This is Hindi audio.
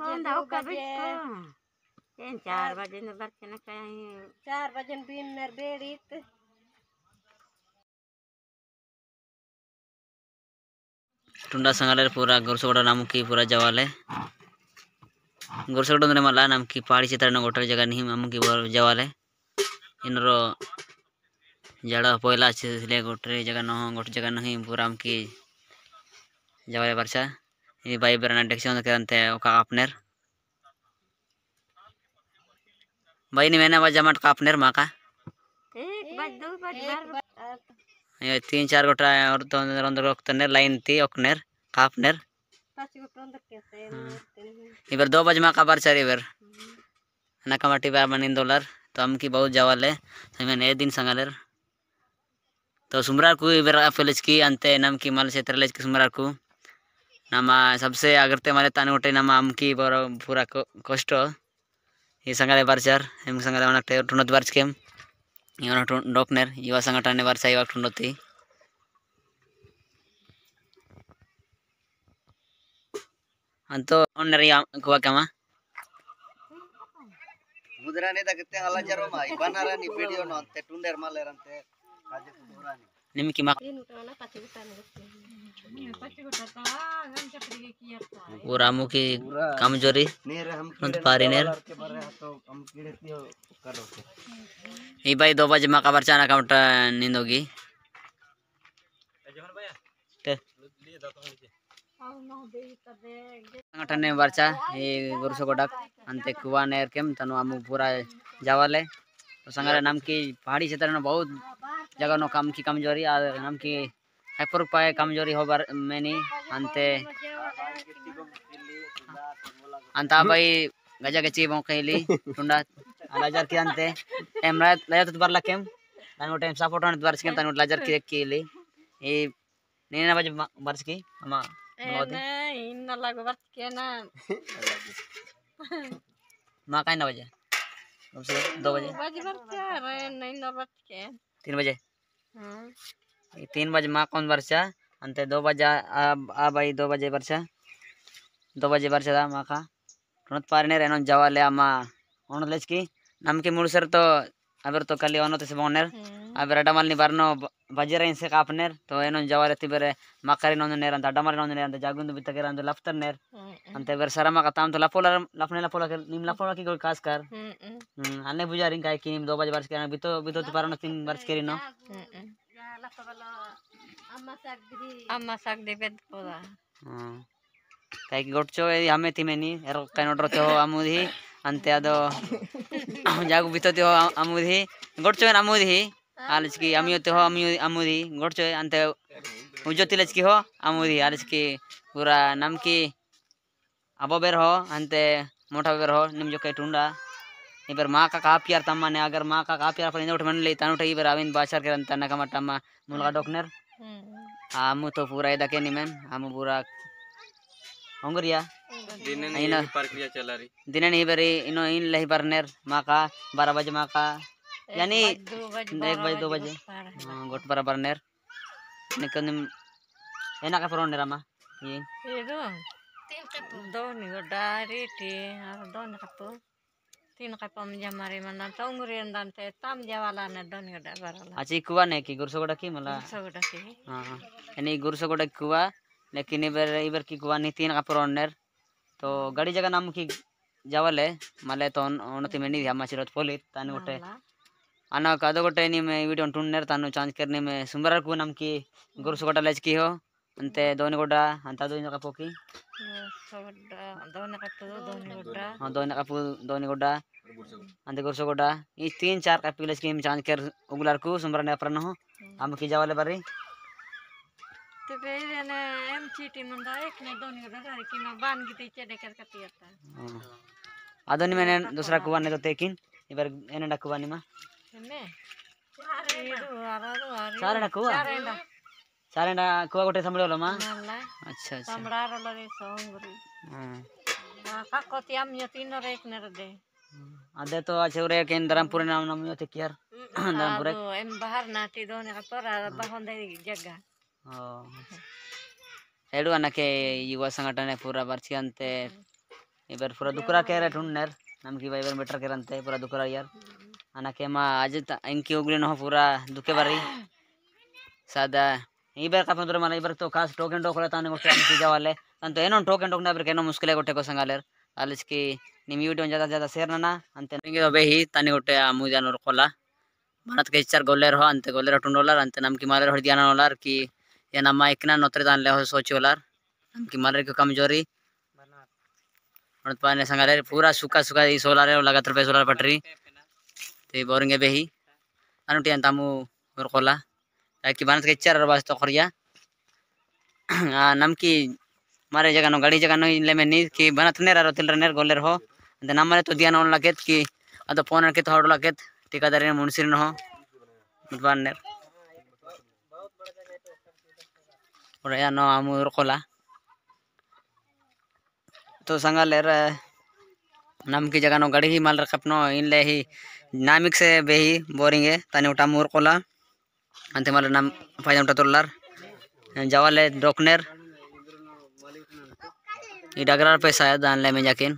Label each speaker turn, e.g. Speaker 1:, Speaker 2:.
Speaker 1: हाँ,
Speaker 2: चार बजे टुंडा संगाले पूरा गुरसगोड़ा नाम की पूरा जवाले गुरसगोड़ा अंदर मल्ला नाम की पहाड़ी चित्र नो गोटर जगह नहीं नाम की जवाले इन जड़ा पोयला चीज ले गोटर जगह नो गोटर जगह नहीं पूरा नाम की जवाले वर्षा 바이브라는 렉션을 करते भाई नहीं मैंने आवाज जमाट माँ का दो तीन चार गोटा और तो अंदर लाइन थी ओकनेर कापनेर इबर दो बज माँ का बार चार इबर नकामटी बार मनी डॉलर तो हम की बहुत जवाल है तो दिन संगालेर तो सुमरार को इबर फिलज की अंत नम की माल से सुमरार को ನಮ್ಮ ಸಬ್ಸೆ ಆಗಿರುತ್ತೆ ಮನೆ ತಾನು ಹೊಟ್ಟೆ ನಮ್ಮ ಅಮ್ಕಿ ಬರೋ ಪೂರ ಕಷ್ಟು ಈ ಸಂಘದ ಬಾರ್ಚಾರ್ ನಿಮ್ಗೆ ಸಂಘದ ಒಣಗ್ತೆ ಟುಂಡೊತ್ತು ಬಾರ್ಚ್ಕೆಮ್ ಇವನ ಡೋಕ್ನೇರ್ ಇವಾಗ ಸಂಘಟನೆ ಬಾರ್ಚ ಇವಾಗ ಟುಂಡೊತ್ತಿ ಅಂತೂ ಒಣ್ಣರಿ ಕುವಾಕಮ್ಮ ನಿಮ್ಗೆ ಮಕ್ಕಳು तो वो रामू की कमजोरी ये भाई दो बजे मका चाना काउंटर नींद होगी ये गुरुसो को डक अंते कुआ नेर केम तनु आमु पूरा तो संगरे नाम की पहाड़ी क्षेत्र में बहुत जगह नो काम की कमजोरी आ नाम की हेपर उपाय कमजोरी हबार मेनी हंते अंता भाई गजा गची बों कहली टुंडा लाजर की अंते एमरा लाजर तुबार तो लकेम तानो टाइम सपोर्ट अन द्वार सिकन तानो लाजर की केली ए नीना बजे वर्ष की अमा नहीं इन ना लागो वर्ष के ना ना काई ना बजे दो बजे बजे वर्ष के रे नहीं ना वर्ष तीन बजे हाँ। तीन बजे माकोन बर्स अंत दो बजे आ बाई दो बजे बर्स दो बजे बर्स माका रुण पारने रेनो जवाले तो अम्मा उन नमकी मुड़सर तो अबर तो कल ओन तो से बोनर हम्म। अब अडमल बरनो बजर से कापनर तो ऐन जवाल बेरे मकर इनर अंत अडमल इन जगह बितर अंत लफ्तरनेर अंत बेर सर मकाम तो लफोल लफने लफोल निम लफोल की खास कर अन्े बुजार हिंग हाकि दो बजे बर्स बितो बितो तो बर तीन बर्स के সকালবেলা আম্মা শাক দিবি আম্মা শাক দিবে পোদা তাই গটছো এই আমে তিমেনি এর কেন ডরছো আমুধি ಅಂತೆ ಅದು ಜಾಗ ಬಿತ್ತತಿ ಹೋ ಅಮುಧಿ ಗೊಡ್ಚೋನ್ ಅಮುಧಿ ಆಲಚ್ಕಿ ಅಮಿಯೋತಿ ಹೋ ಅಮಿಯು ಅಮುಧಿ ಗೊಡ್ಚೋ ಅಂತೆ ಉಜ್ಜೋತಿ ಲಚ್ಕಿ ಹೋ ಅಮುಧಿ ಆಲಚ್ಕಿ ಪೂರ ನಮ್ಕಿ ಅಬೋ ಬೇರ್ ಹೋ ಅಂತೆ ಮೋಟಾ ಬೇರ್ ಹೋ ನಿಮ್ ಜೊತೆ ಟುಂಡ ಇಬ್ಬರು ಮಾಕ ಕಾಪಿಯಾರ್ ತಮ್ಮನೆ ಅಗರ್ ಮಾಕ ಕಾಪಿಯಾರ್ ಫರಿಂದ ಉಟ್ ಮನೆ ಲೈತಾನು ಉಟ ಇಬ್ಬರು ಅವಿನ ಬಾಷಾರ್ ಕರ ಅಂತ ನಕಮ ತಮ್ಮ ಮುಲ್ಗ ಡಾಕ್ನರ್ ಆಮು ತೋ ಪೂರ ಇದಕ್ಕೆ ನಿಮನ್ ಆಮು ಪೂರ ಹೊಂಗರಿಯಾ ದಿನ ನೀ ಪ್ರಕ್ರಿಯೆ ಚಲರಿ ದಿನ ನೀ ಬರಿ ಇನ್ನು ಇನ್ ಲೈ ಬರ್ನರ್ ಮಾಕ 12 ಬಜೆ ಮಾಕ
Speaker 1: यानी 1 बजे 2 बजे
Speaker 2: गोट बराबर नेर निकन एना का फरोन नेरामा ये ये दो तीन कप दो नी डारी टी और दो ना कप तीन का पम ತಿನ್ಕಪ್ಪ ಮರಿ ಮಣ್ಣ ತೊಂಗ್ರಿ ಅಂದಂತೆ ತಮ್ಮ ಜವಾಲನೆ ದೊನ್ಗಡ ಬರಲ್ಲ अच्छा ಈ ಕುವಾನೆ ಕಿ की ಕಿ ಮಲ ಸಗಡಸಿ ಹಾ ಹಾ यानी गुरसगोडा कुआ लेकिन इबर इबर की कुवा नहीं तीन का पुरोनेर तो गाड़ी जगह नाम की जावले मले तो उन्नति में नी हम मचरत पोली तानी उठे आना कादो गोटे नी में वीडियो टुनर तानो चांस करने में सुंबरा कुआ नाम की गुरसगोडा लेज की हो ಅಂತೆ ದೋಣಿಗುಡ್ಡ ಅಂತ ದೋಣಿ ಕಪ್ಪೋಕಿ हाँ दोने का दोने गोडा अंधे गुरसो गोडा ये तीन चार का पिलस की चांद कर उगलार को सुमरा ने अपरन हो हम की जावले बारी तो बेरे ने एम चीटी मंदा एक ने दोने गोडा कर की मैं बांध की तीचे देकर कटी आता आ दोने मैंने दूसरा कुवा ने तो तेकिन ये बार एने डा कुवा ने मां ने चार डा कुवा चार डा सारे ना कुआ कोटे समझ लो माँ अच्छा अच्छा समझा रहा लड़े सोंगरी हाँ ना का कोटिया म्योतीन और एक नर दे आधे तो अच्छे उरे के इंद्रम पुरे नाम ना म्योते क्या इंद्रम पुरे आलू एम बाहर नाती दो ने कपूर आलू बाहों दे जगह ओ ऐडू अन्ना के युवा संगठन है बर्ची अंते इबर पूरा दुकरा कह रहे नर नम की भाई बर मीटर अंते पूरा दुकरा यार अन्ना माँ आज इनकी उगली ना पूरा दुखे बारी सादा ಈ ಬೇರೆ ಕಪ್ಪ ಅಂದ್ರೆ ಮನೆ ಇಬ್ಬರು ಕಾಸು ಟೋಕೆನ್ ಟೋಕೊಲ್ಲ ತಾನು ಕೊಟ್ಟು ಸಿಗವಲ್ಲೇ ಅಂತ ಏನೋ ಒಂದು ಟೋಕೆನ್ ಟೋಕನ್ ಇಬ್ಬರಿಗೆ ಏನೋ ಮುಸ್ಕಿಲೆ ಕೊಟ್ಟೆ ಕೊಸಂಗಲ್ಲರ್ ಅಲ್ಲಿಸ್ಕಿ ನಿಮ್ಮ ಯೂಟ್ಯೂಬ್ ಜದ ಜದ ಸೇರ್ನಣ ಅಂತ ನನಗೆ ಬೇಹಿ ತಾನಿ ಕೊಟ್ಟೆ ಆ ಮೂಜ ನೋಡ್ಕೊಲ್ಲ ಮನತ್ ಕೆಚ್ಚಾರ ಗೊಲ್ಲೇರ್ ಹೋ ಅಂತ ಗೊಲ್ಲೇರ್ ಹೊಟ್ಟುಂಡೋಲಾರ ಅಂತ ನಮ್ಗೆ ಮಾಲರ್ ಹೊಡೆದು ಏನೋ ನೋಲಾರ್ ಕಿ ಏನಮ್ಮ ಇಕ್ನ ನೊತ್ತರಿ ತಾನಲ್ಲೇ ಹೋ ಸೋಚಿವಲಾರ್ ನಮ್ಗೆ ಮಾಲರಿಗೆ ಕಮ್ಜೋರಿ पाने संगाले पूरा सूखा सूखा ये सोलार है लगातार पे सोलार पटरी तो बोरिंग है बेही अनुटी अंतामू और कोला ताकि बन सके चार बस तो खरिया नमकी मारे जगह गाड़ी जगह ले में नी कि बनत नेर आरो तिलर नेर गोलेर हो अंदर तो नमरे तो दिया नोन लगेत कि अदो तो फोन के तो लगेत टीका मुनसिर न हो मतबान और या नो आमुर कोला तो संगा लेर नम की जगह नो गाड़ी ही माल रखपनो इन ही नामिक से बेही बोरिंग है तने उठा मुर कोला Ante malah nam fajam tatulular. Jawa le dokner. Ida gerar pesaya dan le menjakin.